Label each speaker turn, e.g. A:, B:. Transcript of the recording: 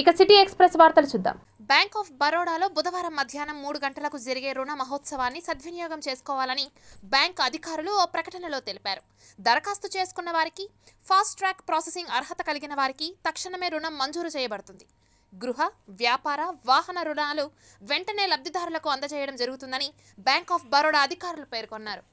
A: ఇక city express వార్తలు చూద్దాం బ్యాంక్ ఆఫ్ బరోడాలో బుధవారం మధ్యాహ్నం మూడు గంటలకు జరిగే రుణ మహోత్సవాన్ని సద్వినియోగం చేసుకోవాలని బ్యాంక్ అధికారులు ఓ ప్రకటనలో తెలిపారు దరఖాస్తు చేసుకున్న వారికి ఫాస్ట్ ట్రాక్ ప్రాసెసింగ్ అర్హత కలిగిన వారికి తక్షణమే రుణం మంజూరు చేయబడుతుంది గృహ వ్యాపార వాహన రుణాలు వెంటనే లబ్ధిదారులకు అందజేయడం జరుగుతుందని బ్యాంక్ ఆఫ్ బరోడా అధికారులు పేర్కొన్నారు